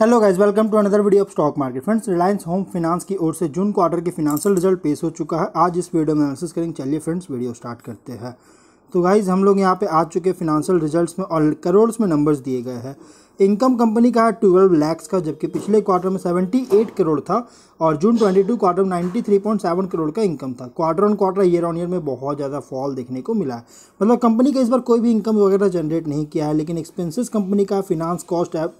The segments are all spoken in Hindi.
hello guys welcome to another video of stock market friends Reliance Home Finance की ओर से जून क्वार्टर के फिनेंशियल रिजल्ट पेश हो चुका है आज इस वीडियो में एनालिसिस करेंगे चलिए फ्रेंड्स वीडियो स्टार्ट करते हैं तो गाइज़ हम लोग यहाँ पे आ चुके फिनांशियल रिजल्ट्स में और करोड़्स में नंबर्स दिए गए हैं इनकम कंपनी का है ट्वेल्व लैक्स का जबकि पिछले क्वार्टर में सेवेंटी एट करोड़ था और जून ट्वेंटी टू क्वार्टर में ninety three point seven crore का इनकम था quarter on quarter year on year में बहुत ज़्यादा फॉल देखने को मिला है मतलब कंपनी का इस बार कोई भी इनकम वगैरह जनरेट नहीं किया है लेकिन एक्सपेंसिस कंपनी का फिनांस कॉस्ट ऐप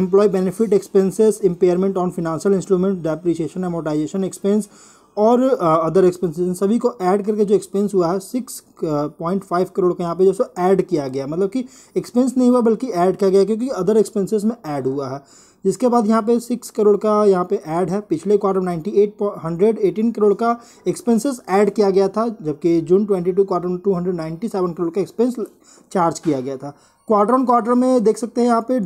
employee benefit expenses impairment on financial instrument depreciation amortisation expense और अदर एक्सपेंसेस इन सभी को ऐड करके जो एक्सपेंस हुआ है सिक्स पॉइंट फाइव करोड़ का यहाँ पे जो सो ऐड किया गया मतलब कि एक्सपेंस नहीं हुआ बल्कि ऐड किया गया क्योंकि अदर एक्सपेंसेस में ऐड हुआ है जिसके बाद यहाँ पे सिक्स करोड़ का यहाँ पे ऐड है पिछले क्वार्टर में ninety eight hundred eighteen crore का एक्सपेंसेस ऐड किया गया था जबकि जून ट्वेंटी टू क्वार्टर में two hundred ninety seven crore का एक्सपेंस चार्ज किया गया था क्वार्टर ऑन क्वार्टर में देख सकते हैं यहाँ पे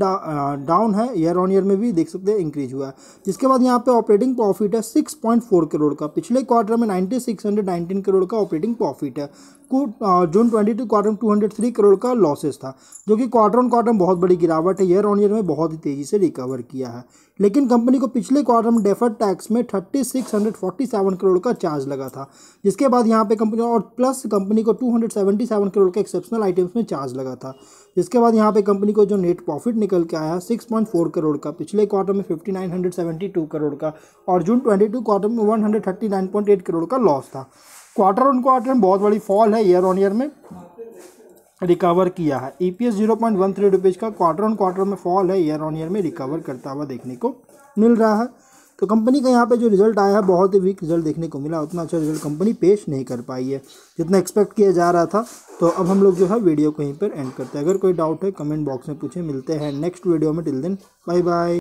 डाउन है ईयर ऑन ईयर में भी देख सकते हैं इंक्रीज हुआ है जिसके बाद यहाँ पे ऑपरेटिंग प्रॉफिट है 6.4 करोड़ का पिछले क्वार्टर में 9619 करोड़ का ऑपरेटिंग प्रॉफिट है को जून ट्वेंटी टू क्वार्टर में टू हंड्रेड थ्री करोड़ का लॉसेस था जो कि क्वार्टर ऑन क्वार्टर में बहुत बड़ी गिरावट है ईयर ऑन ईयर में बहुत ही तेज़ी से रिकवर किया है लेकिन कंपनी को पिछले क्वार्टर में डेफर टैक्स में thirty six hundred forty seven crore का चार्ज लगा था जिसके बाद यहाँ पे कंपनी और प्लस कंपनी को two hundred seventy seven crore के एक्सेप्शनल आइटम्स में चार्ज लगा था जिसके बाद यहाँ पे कंपनी को जो नेट प्रॉफिट निकल के आया सिक्स पॉइंट फोर करोड़ का पिछले क्वार्टर में fifty nine hundred seventy two crore का और जून ट्वेंटी टू क्वार्टर में one hundred thirty nine point eight crore का लॉस था क्वार्टर ऑन क्वार्टर में बहुत बड़ी फॉल है ईयर ऑन ईयर में रिकवर किया है E P S zero point one three rupees का क्वार्टर ऑन क्वार्टर में फॉल है ईयर ऑन ईयर में रिकवर करता हुआ देखने को मिल रहा है तो कंपनी का यहाँ पे जो रिजल्ट आया है बहुत ही वीक रिजल्ट देखने को मिला उतना अच्छा रिजल्ट कंपनी पेश नहीं कर पाई है जितना एक्सपेक्ट किया जा रहा था तो अब हम लोग जो है वीडियो को यहीं पर एंड करते हैं अगर कोई डाउट है कमेंट बॉक्स में पूछे मिलते हैं नेक्स्ट वीडियो में टिल दिन बाय बाय